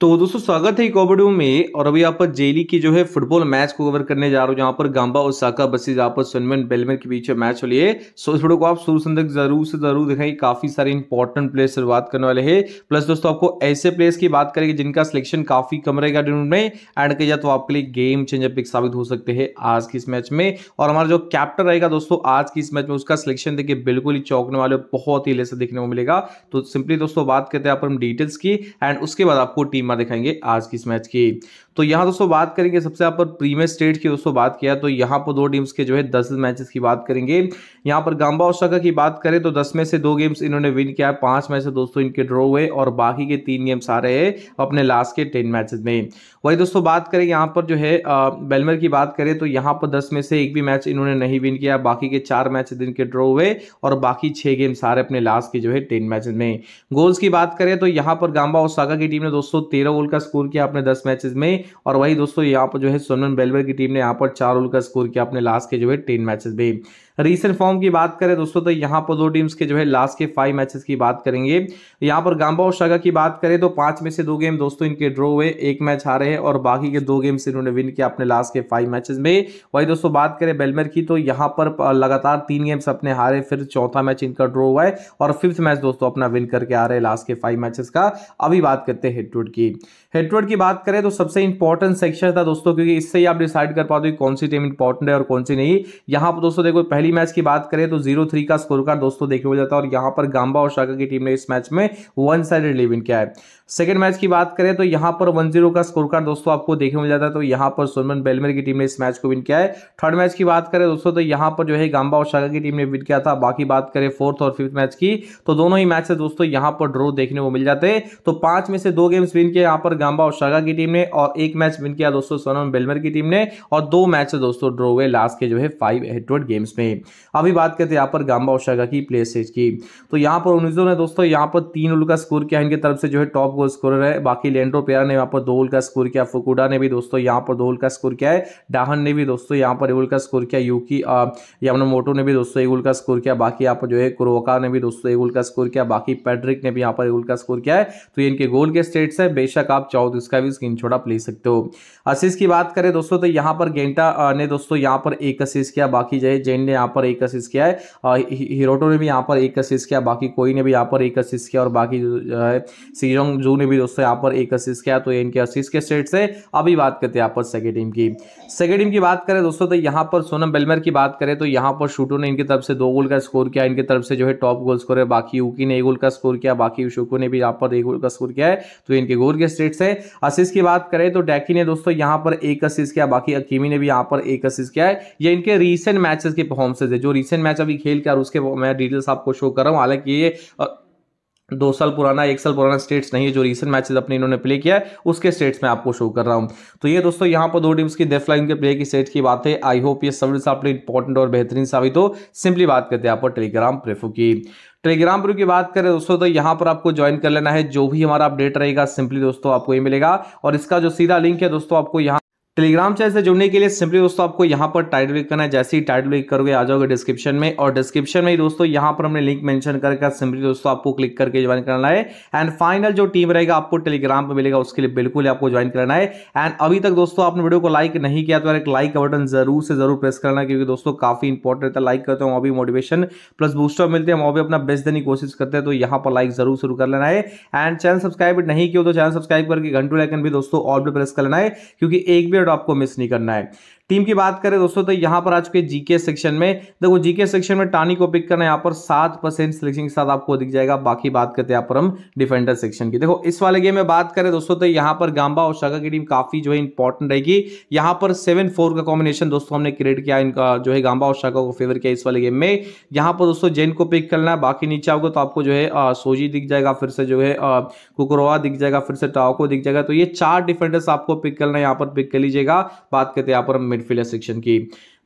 तो दोस्तों स्वागत है एक वीडियो में और अभी आप जेली की जो है फुटबॉल मैच को कवर करने जा रहा हूँ जहाँ पर गांबा और साका बसेज आप सनमन बेलमन के बीच मैच हो लिए सो इस वीडियो को आप शुरू से तक जरूर से जरूर दिखाएं काफी सारे इंपॉर्टेंट प्लेयर शुरुआत बात करने वाले हैं प्लस दोस्तों आपको ऐसे प्लेयर्स की बात करेंगे जिनका सिलेक्शन काफी कम रहेगा टूर्नामेंट में एंड किया तो आपके लिए गेम चेंजर पिक साबित हो सकते हैं आज की इस मैच में और हमारा जो कैप्टन रहेगा दोस्तों आज की इस मैच में उसका सिलेक्शन देखिए बिल्कुल ही चौकने वाले बहुत ही लेसर देखने को मिलेगा तो सिंपली दोस्तों बात करते हैं यहाँ पर हम डिटेल्स की एंड उसके बाद आपको टीम टीमें दिखाएंगे आज की इस मैच की तो यहाँ दोस्तों बात करेंगे सबसे यहाँ पर प्रीमियर स्टेट की दोस्तों बात किया तो यहाँ पर दो टीम्स के जो है दस मैचेस की बात करेंगे यहाँ पर गांबा ओसाका की बात करें तो दस में से दो गेम्स इन्होंने विन किया है पांच मैच दोस्तों इनके ड्रॉ हुए और बाकी के तीन गेम्स आ रहे हैं अपने लास्ट के टेन मैचेज में वही दोस्तों बात करें यहाँ पर जो है बेलमर की बात करें तो यहाँ पर दस में से एक भी मैच इन्होंने नहीं विन किया बाकी के चार मैच इनके ड्रॉ हुए और बाकी छह गेम्स आ रहे अपने लास्ट के जो है टेन मैचेस में गोल्स की बात करें तो यहाँ पर गांबा ओसाका की टीम ने दोस्तों तेरह ओवर का स्कोर किया अपने दस मैचेस में और वही दोस्तों यहाँ पर जो है सोनन बेलवर की टीम ने यहाँ पर चार ओवर का स्कोर किया अपने लास्ट के जो है टेन मैचेस में रीसेंट फॉर्म की बात करें दोस्तों तो यहाँ पर दो टीम्स के जो है लास्ट के फाइव मैचेस की बात करेंगे यहाँ पर गांबा और शगा की बात करें तो पांच में से दो गेम दोस्तों इनके ड्रॉ हुए एक मैच हारे हैं और बाकी के दो गेम्स इन्होंने विन किया अपने लास्ट के फाइव मैचेस में वही दोस्तों बात करें बेलमेर की तो यहाँ पर लगातार तीन गेम्स अपने हारे फिर चौथा मैच इनका ड्रॉ हुआ है और फिफ्थ मैच दोस्तों अपना विन करके आ रहे हैं लास्ट के फाइव मैचेस का अभी बात करते हैं हेडटूड की हेडटूड की बात करें तो सबसे इंपॉर्टेंट सेक्शन था दोस्तों क्योंकि इससे ही आप डिसाइड कर पाते कौन सी टीम इंपॉर्टेंट है और कौन सी नहीं यहाँ पर दोस्तों देखो पहले पहली मैच की बात करें तो जीरो थ्री का स्कोर कार्ड दोस्तों देखने को जाता है और यहां पर गांबा और शाखा की टीम ने इस मैच में वन साइड लिव इन किया है सेकेंड मैच की बात करें तो यहां पर वन जीरो का स्कोर कार्ड दोस्तों आपको देखने मिल जाता है तो यहां पर सुनमन बेलमेर की टीम ने इस मैच को विन किया है थर्ड मैच की बात करें दोस्तों तो यहां पर जो है गांबा और शाखा की टीम ने विन किया था बाकी बात करें फोर्थ और फिफ्थ मैच की तो दोनों ही मैच से दोस्तों यहां पर ड्रो देखने को मिल जाते तो पांच में से दो गेम्स विन किया यहां पर गांबा और शाखा की टीम ने और एक मैच विन किया दोस्तों सोनमन बेलमेर की टीम ने और दो मैच दोस्तों ड्रो हुए लास्ट के जो है फाइव हेड गेम्स में में अभी बात करते हैं यहाँ पर गांबा ओशागा की प्लेसेज की तो यहाँ पर उन्नीस ने दोस्तों यहाँ पर तीन उल का स्कोर किया इनकी तरफ से जो है टॉप गोल स्कोर है बाकी लेंडो पेरा ने यहाँ पर दो उल का स्कोर किया फुकुडा ने भी दोस्तों यहाँ पर दो उल का स्कोर किया है डाहन ने भी दोस्तों यहाँ पर एक का स्कोर किया यूकी यामनोमोटो ने भी दोस्तों एक उल का स्कोर किया बाकी यहाँ पर जो है कुरोका ने भी दोस्तों एक उल का स्कोर किया बाकी पेड्रिक ने भी यहाँ पर एक उल का स्कोर किया है तो इनके गोल के स्टेट्स है बेशक आप चाहो तो इसका भी स्क्रीन छोड़ा ले सकते हो असिस की बात करें दोस्तों तो यहाँ पर गेंटा ने दोस्तों यहाँ पर एक असिस किया बाकी जो है जैन ने यहाँ पर एक असिस्ट किया है हिरोटो ने भी यहाँ पर एक असिस्ट किया बाकी कोई ने भी यहाँ पर एक असिस्ट किया और बाकी जो है सीजोंग जू ने भी दोस्तों यहाँ पर एक असिस्ट किया तो ये इनके असिस्ट के स्टेट से अभी बात करते हैं यहाँ पर सेकेंड टीम की सेकेंड टीम की बात करें दोस्तों तो यहाँ पर सोनम बेलमर की बात करें तो यहाँ पर शूटो ने इनकी तरफ से दो गोल का स्कोर किया इनकी तरफ से जो है टॉप गोल स्कोर है बाकी यूकी ने एक गोल का स्कोर किया बाकी शुको ने भी यहाँ पर एक गोल का स्कोर किया है तो इनके गोल के स्टेट से असिस्ट की बात करें तो डैकी ने दोस्तों यहाँ पर एक असिस्ट किया बाकी अकीमी ने भी यहाँ पर एक असिस्ट किया है ये इनके रीसेंट मैचेस की परफॉर्म बाउंसेज है जो रिसेंट मैच अभी खेल के और उसके मैं डिटेल्स आपको शो कर रहा हूँ हालांकि ये दो साल पुराना एक साल पुराना स्टेट्स नहीं है जो रिसेंट मैचेस अपने इन्होंने प्ले किया है उसके स्टेट्स में आपको शो कर रहा हूं तो ये दोस्तों यहां पर दो टीम्स की डेफ लाइन के प्ले की सेट की बात है आई होप ये सब आपने इंपॉर्टेंट और बेहतरीन साबित हो सिंपली बात करते हैं आप टेलीग्राम प्रेफो की टेलीग्राम पर की बात करें दोस्तों तो यहाँ पर आपको ज्वाइन कर लेना है जो भी हमारा अपडेट रहेगा सिंपली दोस्तों आपको ये मिलेगा और इसका जो सीधा लिंक है दोस्तों आपको यहाँ टेलीग्राम चैनल से जुड़ने के लिए सिंपली दोस्तों आपको यहाँ पर टाइटल क्लिक करना है जैसे ही टाइटल क्लिक करोगे आ जाओगे डिस्क्रिप्शन में और डिस्क्रिप्शन में ही दोस्तों यहाँ पर हमने लिंक मेंशन करके सिंपली दोस्तों आपको क्लिक करके ज्वाइन करना है एंड फाइनल जो टीम रहेगा आपको टेलीग्राम पर मिलेगा उसके लिए बिल्कुल आपको ज्वाइन करना है एंड अभी तक दोस्तों आपने वीडियो को लाइक नहीं किया तो एक लाइक का बटन जरूर से जरूर प्रेस करना क्योंकि दोस्तों काफी इंपॉर्टेंट रहता है लाइक करते हैं वो भी मोटिवेशन प्लस बूस्टर मिलते हैं वहाँ भी अपना बेस्ट देने की कोशिश करते हैं तो यहाँ पर लाइक जरूर शुरू कर लेना है एंड चैनल सब्सक्राइब नहीं किया तो चैनल सब्सक्राइब करके घंटू लाइकन भी दोस्तों और भी प्रेस कर लेना है क्योंकि एक भी पीरियड आपको मिस नहीं करना है टीम की बात करें दोस्तों तो यहाँ पर आ चुके जीके सेक्शन में देखो जीके सेक्शन में टानी को पिक करना यहाँ पर सात परसेंट सिलेक्शन के साथ आपको दिख जाएगा बाकी बात करते हैं यहाँ पर हम डिफेंडर सेक्शन की देखो इस वाले गेम में बात करें दोस्तों तो यहाँ पर गांबा और शाखा की टीम काफी जो है इंपॉर्टेंट रहेगी यहाँ पर सेवन फोर का कॉम्बिनेशन दोस्तों हमने क्रिएट किया इनका जो है गांबा और शाखा को फेवर किया इस वाले गेम में यहाँ पर दोस्तों जैन को पिक करना है बाकी नीचे आओगे तो आपको जो है सोजी दिख जाएगा फिर से जो है कुकरोवा दिख जाएगा फिर से टावको दिख जाएगा तो ये चार डिफेंडर्स आपको पिक करना है यहाँ पर पिक कर लीजिएगा बात करते हैं यहाँ पर मिड फिलर सेक्शन की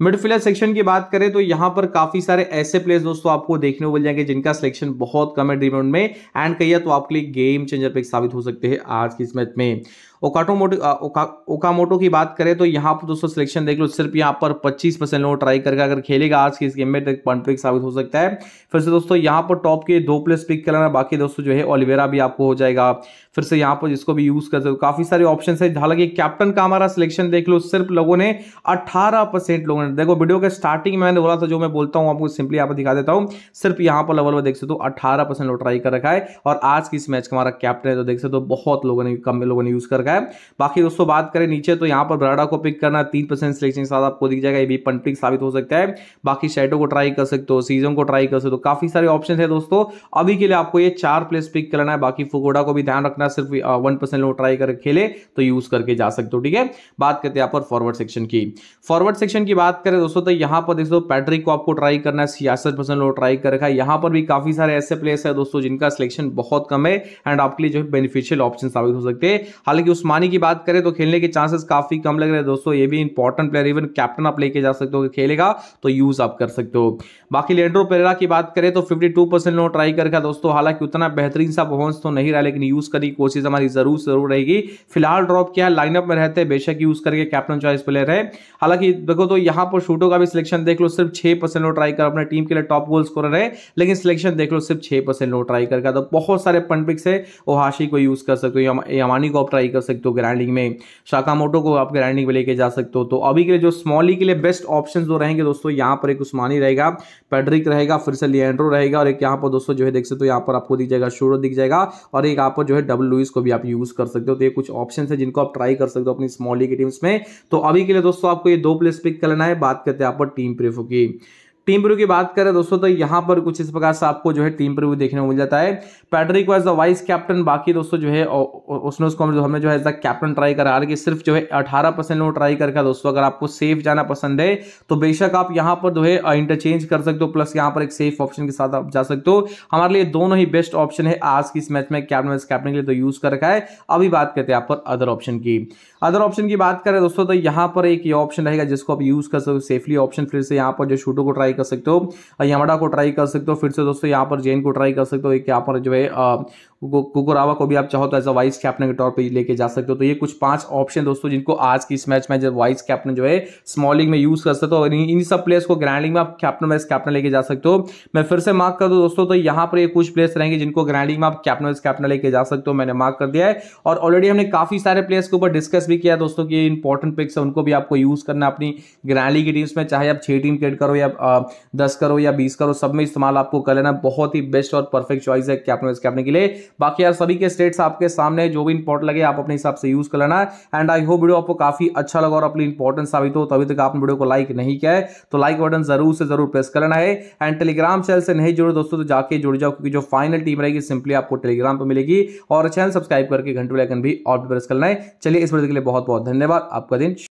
मिडफील्डर सेक्शन की बात करें तो यहाँ पर काफी सारे ऐसे प्लेयर्स दोस्तों आपको देखने को मिल जाएंगे जिनका सिलेक्शन बहुत कम है ड्रीम में एंड कही तो आपके लिए गेम चेंजर पे साबित हो सकते हैं आज की इस मैच में ओकाटोमोटो ओका, ओकामोटो की बात करें तो यहाँ पर दोस्तों सिलेक्शन देख लो सिर्फ यहाँ पर 25 परसेंट लोग ट्राई करके अगर खेलेगा आज की इस गेम में तो पॉइंट पिक साबित हो सकता है फिर से दोस्तों यहाँ पर टॉप के दो प्लेस पिक करना बाकी दोस्तों जो है ओलिवेरा भी आपको हो जाएगा फिर से यहाँ पर जिसको भी यूज़ कर सकते हो काफ़ी सारे ऑप्शन है हालांकि कैप्टन का हमारा सिलेक्शन देख लो सिर्फ लोगों ने अट्ठारह लोगों ने हैं देखो वीडियो के स्टार्टिंग में मैंने बोला था जो मैं बोलता हूँ आपको सिंपली यहाँ पर दिखा देता हूँ सिर्फ यहाँ पर लेवल में देख सकते हो अठारह परसेंट लोटराई कर रखा है और आज की इस मैच का हमारा कैप्टन है तो देख सकते हो बहुत लोगों ने कम लोगों ने यूज कर रखा है बाकी दोस्तों बात करें नीचे तो यहाँ पर ब्राडा को पिक करना तीन परसेंट सिलेक्शन के साथ आपको दिख जाएगा ये भी पंपिक साबित हो सकता है बाकी शेडो को ट्राई कर सकते हो सीजन को ट्राई कर सकते हो काफी सारे ऑप्शन है दोस्तों अभी के लिए आपको ये चार प्लेस पिक करना है बाकी फुकोडा को भी ध्यान रखना सिर्फ वन परसेंट लोग ट्राई करके खेले तो यूज करके जा सकते हो ठीक है बात करते हैं यहाँ पर फॉरवर्ड सेक्शन की फॉरवर्ड सेक्शन की बात बात करें दोस्तों तो यहाँ पर देख दो पैट्रिक को आपको ट्राई करना है सियासत पसंद लोग ट्राई कर रखा है यहाँ पर भी काफी सारे ऐसे प्लेयर्स है दोस्तों जिनका सिलेक्शन बहुत कम है एंड आपके लिए जो है बेनिफिशियल ऑप्शन साबित हो सकते हैं हालांकि उस्मानी की बात करें तो खेलने के चांसेस काफी कम लग रहे हैं दोस्तों ये भी इंपॉर्टेंट प्लेयर इवन कैप्टन आप लेके जा सकते हो खेलेगा तो यूज आप कर सकते हो बाकी लेंड्रो पेरेरा की बात करें तो फिफ्टी टू परसेंट लोग ट्राई कर रखा दोस्तों हालांकि उतना बेहतरीन सा पहुंच तो नहीं रहा लेकिन यूज करने की कोशिश हमारी जरूर जरूर रहेगी फिलहाल ड्रॉप किया है लाइनअप में रहते हैं बेशक यूज करके कैप्टन चॉइस प्लेयर है हालांकि देखो तो यहाँ आप शूटों का भी सिलेक्शन देख लो सिर्फ छह परसेंट लोग ट्राई कर अपने टीम के लिए टॉप गोल स्कोरर है लेकिन सिलेक्शन देख लो सिर्फ छह परसेंट लोग ट्राई करके तो बहुत सारे पनपिक्स है वो हाशी को यूज कर सकते हो यमानी को आप ट्राई कर सकते हो ग्राइंडिंग में शाकामोटो को आप ग्राइंडिंग में लेके जा सकते हो तो अभी के लिए जो स्मॉली के लिए बेस्ट ऑप्शन जो रहेंगे दोस्तों यहाँ पर एक उस्मानी रहेगा पेड्रिक रहेगा फिर से लियड्रो रहेगा और एक यहाँ पर दोस्तों जो है देख सकते हो यहाँ पर आपको दिख जाएगा शोरो दिख जाएगा और एक आप जो है डब्ल्यू लुइस को भी आप यूज कर सकते हो तो ये कुछ ऑप्शन है जिनको आप ट्राई कर सकते हो अपनी स्मॉली की टीम्स में तो अभी के लिए दोस्तों आपको ये दो प्लेस पिक करना है बात करते हैं यहाँ पर टीम प्रीव्यू की टीम प्रिव्यू की बात करें दोस्तों तो यहाँ पर कुछ इस प्रकार से आपको जो है टीम प्रिव्यू देखने को मिल जाता है Patrick was the vice captain बाकी दोस्तों जो है उसने उसको हम जो हमें जो है एज कैप्टन ट्राई करा कि सिर्फ जो है अठारह परसेंट लोग ट्राई करके दोस्तों अगर आपको सेफ जाना पसंद है तो बेशक आप यहाँ पर जो है इंटरचेंज कर सकते हो प्लस यहाँ पर एक सेफ ऑप्शन के साथ आप जा सकते हो हमारे लिए दोनों ही बेस्ट ऑप्शन है आज की इस मैच में कैप्टन वाइस कैप्टन के लिए तो यूज कर रखा है अभी बात करते हैं आप पर अदर ऑप्शन की अदर ऑप्शन की बात करें दोस्तों तो यहाँ पर एक ये ऑप्शन रहेगा जिसको आप यूज़ कर सकते हो सेफली ऑप्शन फिर से यहाँ पर जो शूटो को ट्राई कर सकते हो यमडा को ट्राई कर सकते हो फिर से दोस्तों यहाँ पर जेन को ट्राई कर सकते हो एक यहाँ पर जो है कुकुरावा को भी आप चाहो तो एज अ वाइस कैप्टन के तौर पर लेके जा सकते हो तो ये कुछ पांच ऑप्शन दोस्तों जिनको आज की इस मैच में जब वाइस कैप्टन जो है स्मॉलिंग में यूज कर सकते हो और इन सब प्लेयर्स को ग्रैंड लीग में आप कैप्टन वाइस कैप्टन लेके जा सकते हो मैं फिर से मार्क कर दूँ दोस्तों तो यहाँ पर ये कुछ प्लेयर्स रहेंगे जिनको ग्रैंड लीग में आप कैप्टन वाइस कैप्टन लेके जा सकते हो मैंने मार्क कर दिया है और ऑलरेडी हमने काफी सारे प्लेयर्स के ऊपर डिस्कस भी किया दोस्तों की इंपॉर्टेंट पिक्स है उनको भी आपको यूज करना अपनी ग्रैंड लीग की टीम्स में चाहे आप छह टीम क्रिएट करो या दस करो या बीस करो सब में इस्तेमाल आपको कर लेना बहुत ही बेस्ट और परफेक्ट चॉइस है कैप्टन वाइस कैप्टन के लिए बाकी यार सभी के स्टेट्स आपके सामने जो भी इंपॉर्ट लगे आप अपने हिसाब से यूज कर लेना एंड आई होप वीडियो आपको काफी अच्छा लगा और अपनी इंपॉर्टेंट साबित हो तभी तक आपने वीडियो को लाइक नहीं किया है तो लाइक बटन जरूर से जरूर प्रेस कर लेना है एंड टेलीग्राम चैनल से नहीं जुड़े दोस्तों तो जाके जुड़ जाओ क्योंकि जो फाइनल टीम रहेगी सिंपली आपको टेलीग्राम पर मिलेगी और चैनल सब्सक्राइब करके घंटू लाइकन भी और प्रेस करना है चलिए इस वीडियो के लिए बहुत बहुत धन्यवाद आपका दिन